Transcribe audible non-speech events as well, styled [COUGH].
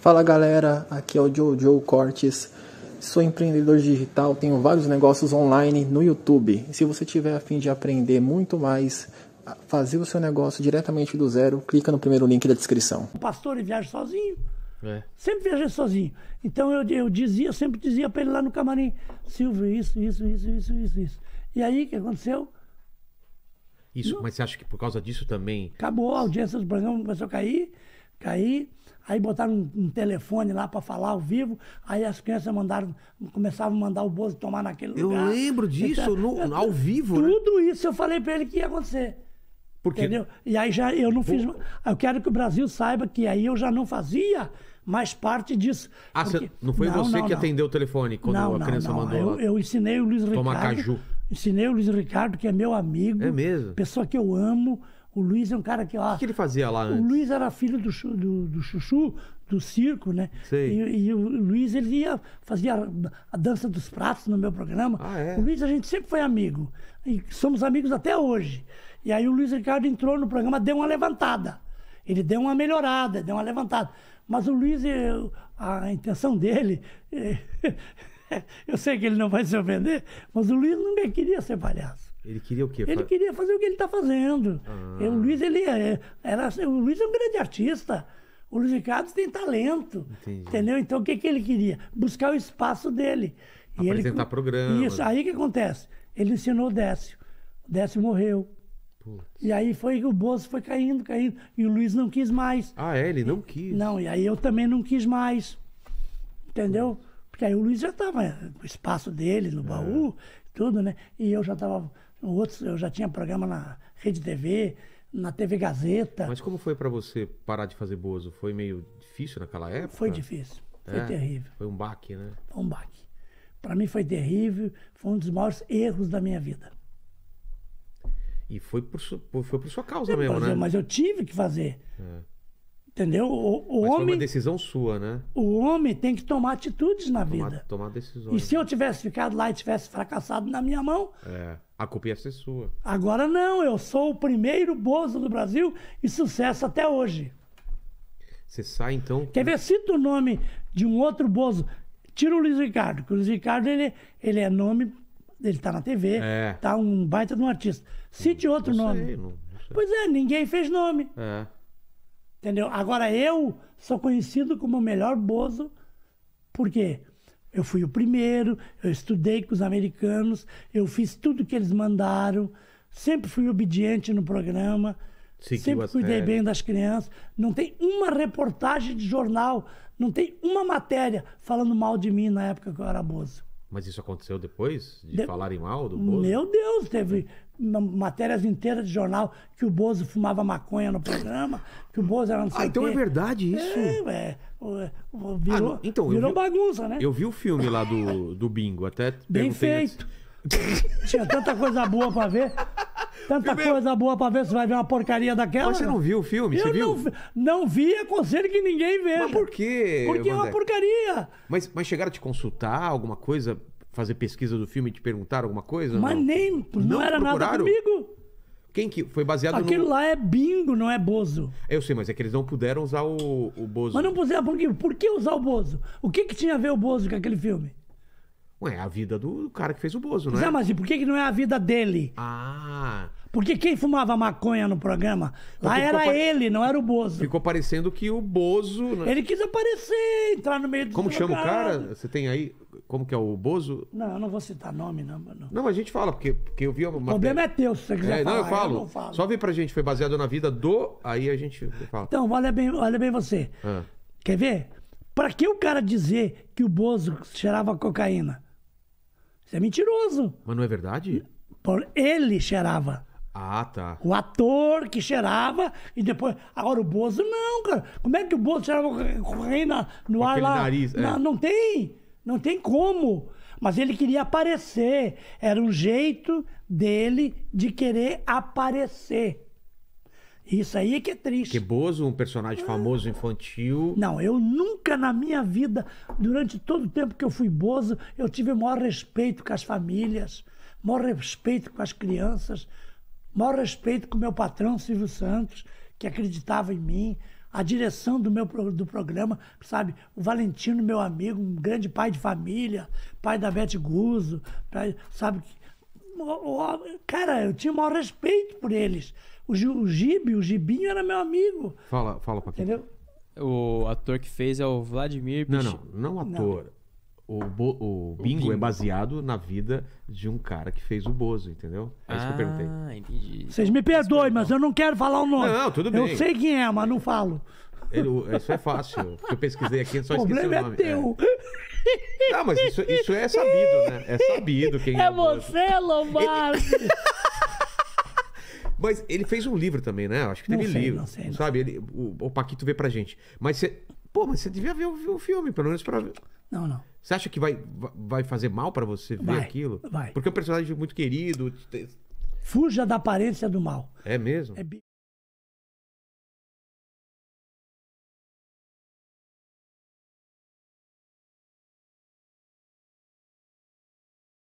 Fala galera, aqui é o Jojo Cortes, sou empreendedor digital, tenho vários negócios online no YouTube. se você tiver a fim de aprender muito mais, fazer o seu negócio diretamente do zero, clica no primeiro link da descrição. O pastor viaja sozinho, é. sempre viaja sozinho. Então eu, eu dizia, sempre dizia para ele lá no camarim, Silvio, isso, isso, isso, isso, isso, isso. E aí o que aconteceu? Isso, Não. mas você acha que por causa disso também... Acabou a audiência do programa, começou a cair... Aí, aí botaram um, um telefone lá para falar ao vivo, aí as crianças mandaram, começavam a mandar o Bozo tomar naquele eu lugar. Então, eu lembro disso, então, no, ao vivo. Né? Tudo né? isso eu falei para ele que ia acontecer. Porque... Entendeu? E aí já eu não fiz. Eu quero que o Brasil saiba que aí eu já não fazia mais parte disso. Ah, porque... não foi não, você não, que não. atendeu o telefone quando a criança mandou? Eu, eu ensinei o Luiz Ricardo. Tomar caju. Ensinei o Luiz Ricardo, que é meu amigo. É mesmo. Pessoa que eu amo. O Luiz é um cara que. Ó, o que, ele fazia lá antes? O Luiz era filho do, do, do Chuchu, do circo, né? Sei. E, e o Luiz, ele ia, fazia a, a dança dos pratos no meu programa. Ah, é? O Luiz, a gente sempre foi amigo. E somos amigos até hoje. E aí o Luiz Ricardo entrou no programa, deu uma levantada. Ele deu uma melhorada, deu uma levantada. Mas o Luiz, a intenção dele. [LAUGHS] eu sei que ele não vai se ofender, mas o Luiz nunca queria ser palhaço. Ele queria o quê? Ele queria fazer o que ele está fazendo. Ah. É, o Luiz, ele é, era, o Luiz é um grande artista. O Luiz Ricardo tem talento. Entendi. Entendeu? Então o que, que ele queria? Buscar o espaço dele. E Apresentar ele, programa. Isso, aí que acontece? Ele ensinou o Décio. O Décio morreu. Putz. E aí foi o Bozo foi caindo, caindo. E o Luiz não quis mais. Ah, é? Ele não e, quis. Não, e aí eu também não quis mais. Entendeu? Putz. Porque aí o Luiz já estava, eh, o espaço dele no é. baú, é. tudo, né? E eu já estava outros, eu já tinha programa na Rede TV, na TV Gazeta. Mas como foi para você parar de fazer bozo? Foi meio difícil naquela época? Foi difícil, foi é, terrível. Foi um baque, né? Foi um baque. Para mim foi terrível, foi um dos maiores erros da minha vida. E foi por, su, foi por sua causa é, mesmo, mas né? Eu, mas eu tive que fazer. É. Entendeu? O, o homem. Foi uma decisão sua, né? O homem tem que tomar atitudes na tomar, vida. Tomar decisões. E se né? eu tivesse ficado lá e tivesse fracassado na minha mão, é. A culpa ia ser sua. Agora não, eu sou o primeiro Bozo do Brasil e sucesso até hoje. Você sai então. Quer ver? Cita o nome de um outro Bozo. Tira o Luiz Ricardo, que o Luiz Ricardo ele, ele é nome, ele tá na TV, é. tá um baita de um artista. Cite outro não nome. Sei, não, sei. Pois é, ninguém fez nome. É. Entendeu? Agora eu sou conhecido como o melhor Bozo, por quê? Eu fui o primeiro, eu estudei com os americanos, eu fiz tudo que eles mandaram, sempre fui obediente no programa, Seguiu sempre cuidei bem das crianças. Não tem uma reportagem de jornal, não tem uma matéria falando mal de mim na época que eu era bozo. Mas isso aconteceu depois de, de... falarem mal do Bozo? Meu Deus, teve é. matérias inteiras de jornal que o Bozo fumava maconha no programa, que o Bozo era não sei Ah, então é quê. é verdade isso? É, é, virou, ah, então, virou vi, bagunça, né? Eu vi o filme lá do, do Bingo, até Bem feito. Antes. Tinha tanta coisa boa pra ver. Tanta Primeiro... coisa boa pra ver se vai ver uma porcaria daquela. Mas você não viu o filme? Eu você viu? Não, não vi, aconselho é que ninguém veja. Mas por quê? Porque Vandec? é uma porcaria. Mas, mas chegaram a te consultar alguma coisa? Fazer pesquisa do filme e te perguntar alguma coisa? Mas não? nem, não, não era procuraram? nada comigo. Quem que foi baseado Aquilo no... lá é bingo, não é bozo. Eu sei, mas é que eles não puderam usar o, o bozo. Mas não puseram, por quê? Por que usar o bozo? O que, que tinha a ver o bozo com aquele filme? Ué, é a vida do cara que fez o Bozo, né? Zé, mas e por que, que não é a vida dele? Ah. Porque quem fumava maconha no programa, lá era pare- ele, não era o Bozo. Ficou parecendo que o Bozo. né? Ele quis aparecer, entrar no meio do Como chama o cara? Você tem aí. Como que é o Bozo? Não, eu não vou citar nome, não. mano. Não, a gente fala, porque, porque eu vi uma. O problema é teu, se você quiser é, não, falar. eu falo. não falo. Só vem pra gente, foi baseado na vida do. Aí a gente fala. Então, olha bem, olha bem você. Ah. Quer ver? Pra que o cara dizer que o Bozo cheirava cocaína? Isso é mentiroso. Mas não é verdade? Por ele cheirava. Ah, tá. O ator que cheirava e depois. Agora o Bozo não, cara. Como é que o Bozo cheirava correndo no ar lá? Nariz, é. não, não tem. Não tem como. Mas ele queria aparecer. Era um jeito dele de querer aparecer. Isso aí é que é triste. Que Bozo, um personagem famoso infantil. Não, eu nunca na minha vida, durante todo o tempo que eu fui Bozo, eu tive o maior respeito com as famílias, maior respeito com as crianças, maior respeito com o meu patrão Silvio Santos, que acreditava em mim, a direção do meu do programa, sabe? O Valentino, meu amigo, um grande pai de família, pai da Bete Guzo, sabe? Cara, eu tinha o maior respeito por eles. O, o Gibe, o Gibinho era meu amigo. Fala, fala, quem Entendeu? O ator que fez é o Vladimir Bich... Não, não, não ator. Não. O, Bo, o, o bingo, é baseado na vida de um cara que fez o Bozo, entendeu? É ah, isso que eu ah, perguntei. Ah, entendi. Vocês então, me perdoem, mas eu não quero falar o nome. Não, tudo bem. Eu sei quem é, mas não falo. Ele, isso é fácil. [LAUGHS] eu pesquisei aqui, só esqueci o nome. O problema é teu. É. Não, mas isso, isso é sabido, né? É sabido quem [LAUGHS] é. É você, Lombardi! [LAUGHS] Mas ele fez um livro também, né? Acho que teve não sei, livro. Não sei, não. Sabe? Ele, o, o, Paquito vê pra gente. Mas você. Pô, mas você devia ver o, o filme, pelo menos pra ver. Não, não. Você acha que vai, vai fazer mal para você ver vai, aquilo? Vai. Porque é um personagem muito querido. Fuja da aparência do mal. É mesmo? É...